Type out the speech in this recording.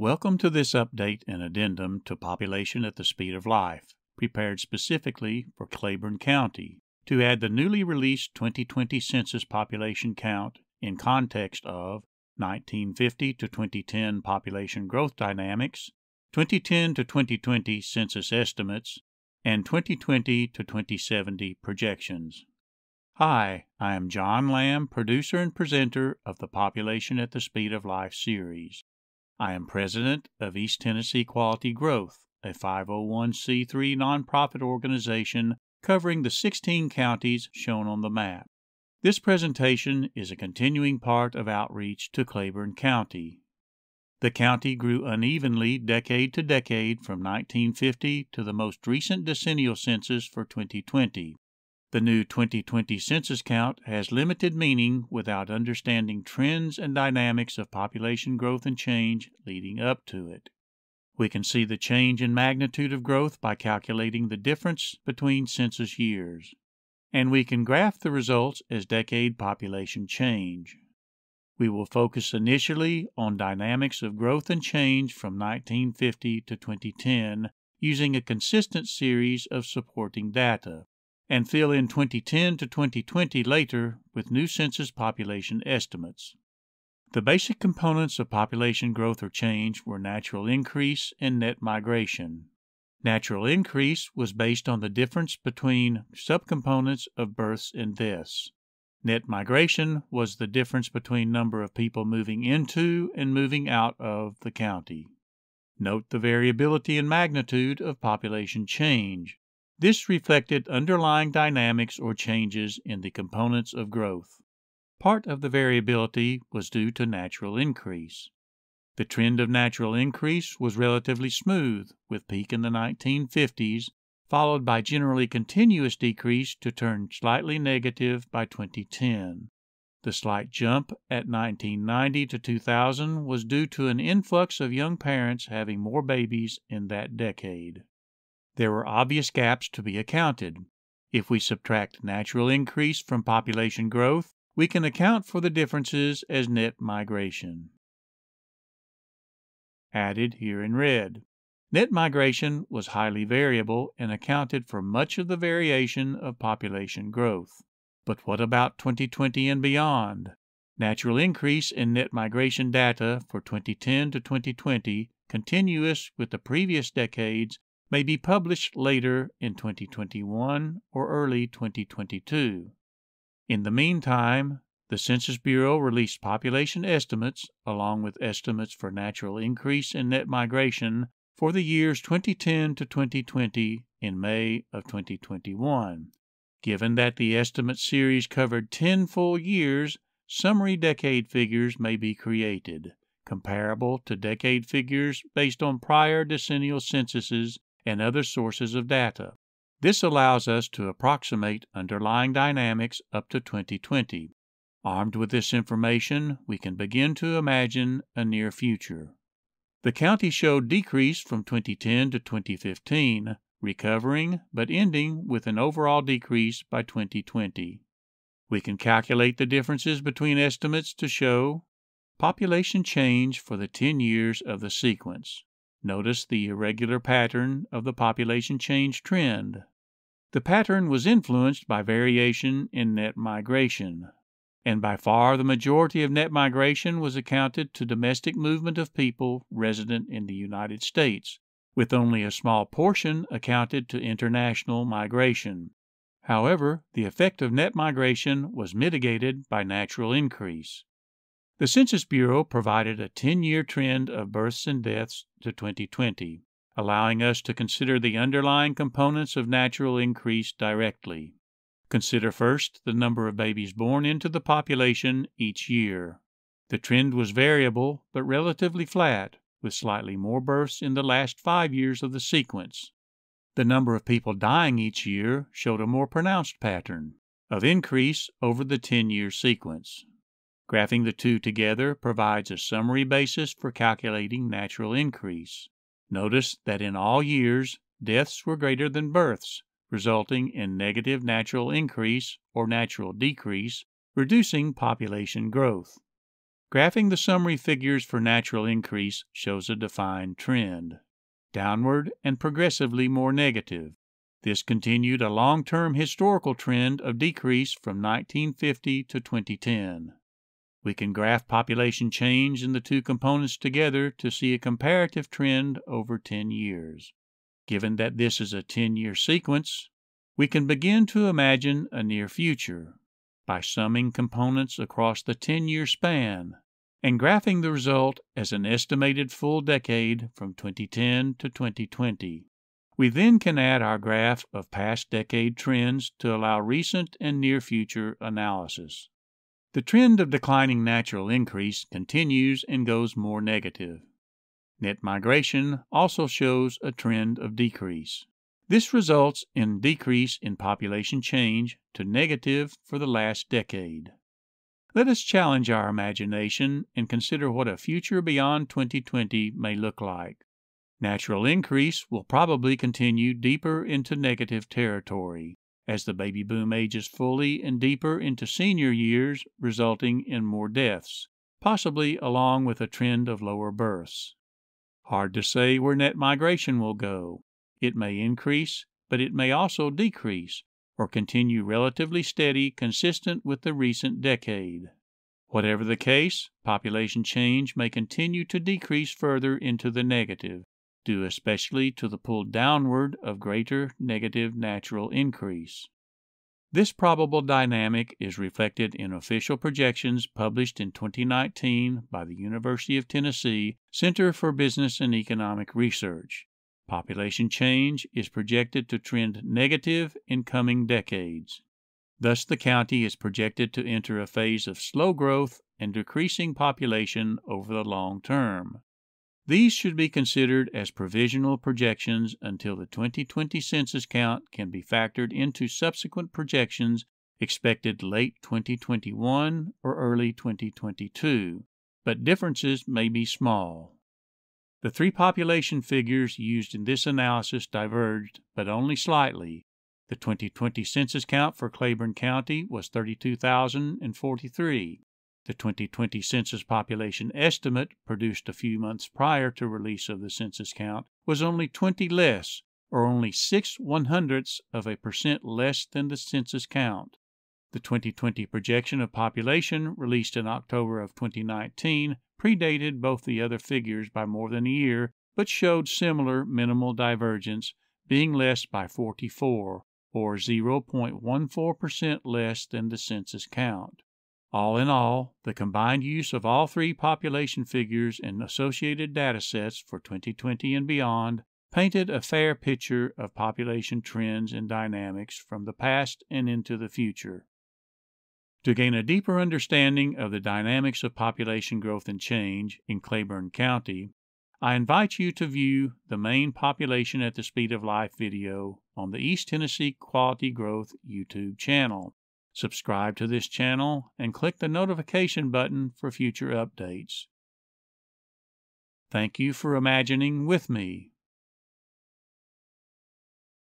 Welcome to this update and addendum to Population at the Speed of Life, prepared specifically for Claiborne County to add the newly released 2020 census population count in context of 1950 to 2010 population growth dynamics, 2010 to 2020 census estimates, and 2020 to 2070 projections. Hi, I am John Lamb, producer and presenter of the Population at the Speed of Life series. I am president of East Tennessee Quality Growth, a 501c3 nonprofit organization covering the 16 counties shown on the map. This presentation is a continuing part of outreach to Claiborne County. The county grew unevenly decade to decade from 1950 to the most recent decennial census for 2020. The new 2020 census count has limited meaning without understanding trends and dynamics of population growth and change leading up to it. We can see the change in magnitude of growth by calculating the difference between census years. And we can graph the results as decade population change. We will focus initially on dynamics of growth and change from 1950 to 2010 using a consistent series of supporting data and fill in 2010 to 2020 later with new census population estimates. The basic components of population growth or change were natural increase and net migration. Natural increase was based on the difference between subcomponents of births and deaths. Net migration was the difference between number of people moving into and moving out of the county. Note the variability in magnitude of population change. This reflected underlying dynamics or changes in the components of growth. Part of the variability was due to natural increase. The trend of natural increase was relatively smooth, with peak in the 1950s, followed by generally continuous decrease to turn slightly negative by 2010. The slight jump at 1990 to 2000 was due to an influx of young parents having more babies in that decade there were obvious gaps to be accounted. If we subtract natural increase from population growth, we can account for the differences as net migration. Added here in red. Net migration was highly variable and accounted for much of the variation of population growth. But what about 2020 and beyond? Natural increase in net migration data for 2010 to 2020, continuous with the previous decades, may be published later in 2021 or early 2022. In the meantime, the Census Bureau released population estimates along with estimates for natural increase in net migration for the years 2010 to 2020 in May of 2021. Given that the estimate series covered 10 full years, summary decade figures may be created, comparable to decade figures based on prior decennial censuses and other sources of data. This allows us to approximate underlying dynamics up to 2020. Armed with this information, we can begin to imagine a near future. The county showed decrease from 2010 to 2015, recovering but ending with an overall decrease by 2020. We can calculate the differences between estimates to show population change for the 10 years of the sequence. Notice the irregular pattern of the population change trend. The pattern was influenced by variation in net migration, and by far the majority of net migration was accounted to domestic movement of people resident in the United States, with only a small portion accounted to international migration. However, the effect of net migration was mitigated by natural increase. The Census Bureau provided a 10 year trend of births and deaths to 2020, allowing us to consider the underlying components of natural increase directly. Consider first the number of babies born into the population each year. The trend was variable but relatively flat, with slightly more births in the last five years of the sequence. The number of people dying each year showed a more pronounced pattern of increase over the 10 year sequence. Graphing the two together provides a summary basis for calculating natural increase. Notice that in all years, deaths were greater than births, resulting in negative natural increase or natural decrease, reducing population growth. Graphing the summary figures for natural increase shows a defined trend downward and progressively more negative. This continued a long term historical trend of decrease from 1950 to 2010. We can graph population change in the two components together to see a comparative trend over 10 years. Given that this is a 10-year sequence, we can begin to imagine a near future by summing components across the 10-year span and graphing the result as an estimated full decade from 2010 to 2020. We then can add our graph of past decade trends to allow recent and near future analysis. The trend of declining natural increase continues and goes more negative. Net migration also shows a trend of decrease. This results in decrease in population change to negative for the last decade. Let us challenge our imagination and consider what a future beyond 2020 may look like. Natural increase will probably continue deeper into negative territory as the baby boom ages fully and deeper into senior years, resulting in more deaths, possibly along with a trend of lower births. Hard to say where net migration will go. It may increase, but it may also decrease, or continue relatively steady consistent with the recent decade. Whatever the case, population change may continue to decrease further into the negative, due especially to the pull downward of greater negative natural increase. This probable dynamic is reflected in official projections published in 2019 by the University of Tennessee Center for Business and Economic Research. Population change is projected to trend negative in coming decades. Thus, the county is projected to enter a phase of slow growth and decreasing population over the long term. These should be considered as provisional projections until the 2020 census count can be factored into subsequent projections expected late 2021 or early 2022, but differences may be small. The three population figures used in this analysis diverged, but only slightly. The 2020 census count for Claiborne County was 32,043. The 2020 census population estimate, produced a few months prior to release of the census count, was only 20 less, or only 6 one hundredths of a percent less than the census count. The 2020 projection of population, released in October of 2019, predated both the other figures by more than a year, but showed similar minimal divergence, being less by 44, or 0.14% less than the census count. All in all, the combined use of all three population figures and associated data sets for 2020 and beyond painted a fair picture of population trends and dynamics from the past and into the future. To gain a deeper understanding of the dynamics of population growth and change in Claiborne County, I invite you to view the main Population at the Speed of Life video on the East Tennessee Quality Growth YouTube channel. Subscribe to this channel and click the notification button for future updates. Thank you for imagining with me.